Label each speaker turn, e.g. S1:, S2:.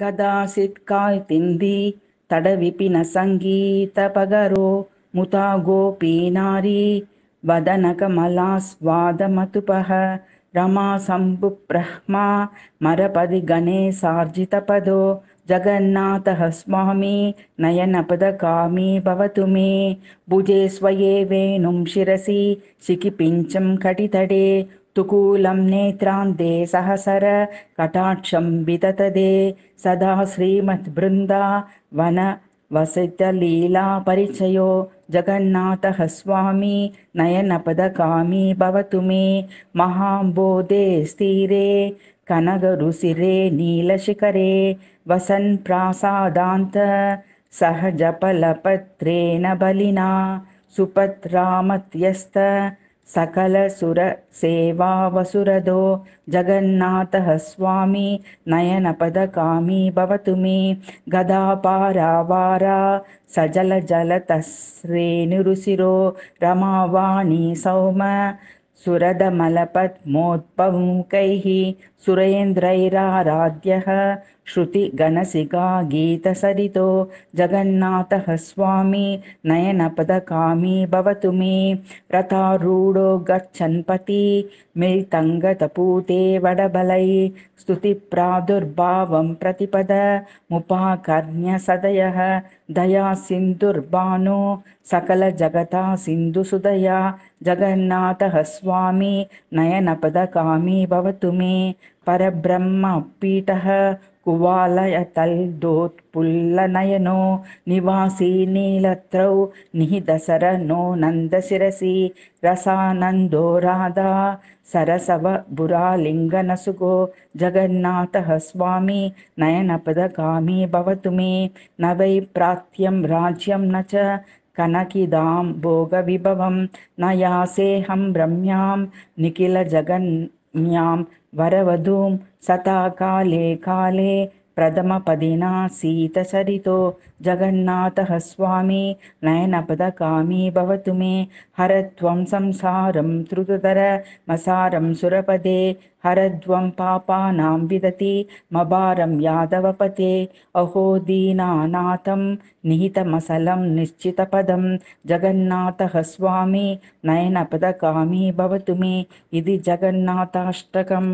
S1: ಗದಾಸಿತ್ಕಾಯ್ತಿಂದಿ ತಡವಿಪಿನ ಸಂಗೀತ ಪಗರೋ ಮುತಾ ಗೋಪೀ ನಾರಿ ವದನಕಮಲಾಸ್ವಾದಮತುಪಃ ರಮಾ ಸಂಬುಬ್ರಹ್ಮ ಮರಪದಿ ಗಣೇ ಸಾರ್ಜಿತ ಪದೋ जगन्नाथः स्वामी नयनपदकामी भवतु मे भुजे स्वये वेणुं शिरसि शिखिपिञ्चं कटितडे सुकूलं नेत्रान्ते सहसर कटाक्षं विततदे सदा श्रीमद्बृन्दा वन वसितलीलापरिचयो जगन्नाथः स्वामी नयनपदकामी भवतु मे महाम्बोधे स्थिरे कनगरुशिरे नीलशिखरे प्रासादान्त सहजपलपत्रेण बलिना सुपत्रामत्यस्त सकलसुरसेवावसुरदो जगन्नाथः स्वामी नयनपदकामी भवतु मे गदापारावारा पारा रमावाणी सौम सुरदमलपद्मोद्पवङ्कैः सुरेन्द्रैराराध्यः गीतसरितो जगन्नाथः स्वामी नयनपदकामी भवतु मे रथारूढो गच्छन्पती मेळितङ्गतपूते वडबलै स्तुतिप्रादुर्भावं प्रतिपद मुपाकर्ण्यसदयः दया सिन्धुर्भानो सकलजगता सिन्धुसुदया जगन्नाथः स्वामी नयनपदकामी भवतु मे परब्रह्मपीठः कुवालयतल्दोत्पुल्लनयनो निवासीनीलत्रौ निहितसरनो नन्दशिरसि रसानन्दो राधा सरसव बुरालिङ्गनसुगो जगन्नाथः स्वामी नयनपदकामी भवतु मे न वै प्रात्यं राज्यं न च कनकिदां भोगविभवं न यासेऽहं रम्यां निखिलजगन् ्यां वरवधूं सता काले काले प्रथमपदिना सीतचरितो स्वामी स्वामी नयनपदकामी भवतु मे हरत्वं संसारं धृतर मसारं सुरपदे हरध्वं पापानां विदति मभारं यादवपते अहो दीनानाथं निहितमसलं निश्चितपदं जगन्नाथः स्वामी नयनपदकामी भवतु मे इति जगन्नाथाष्टकम्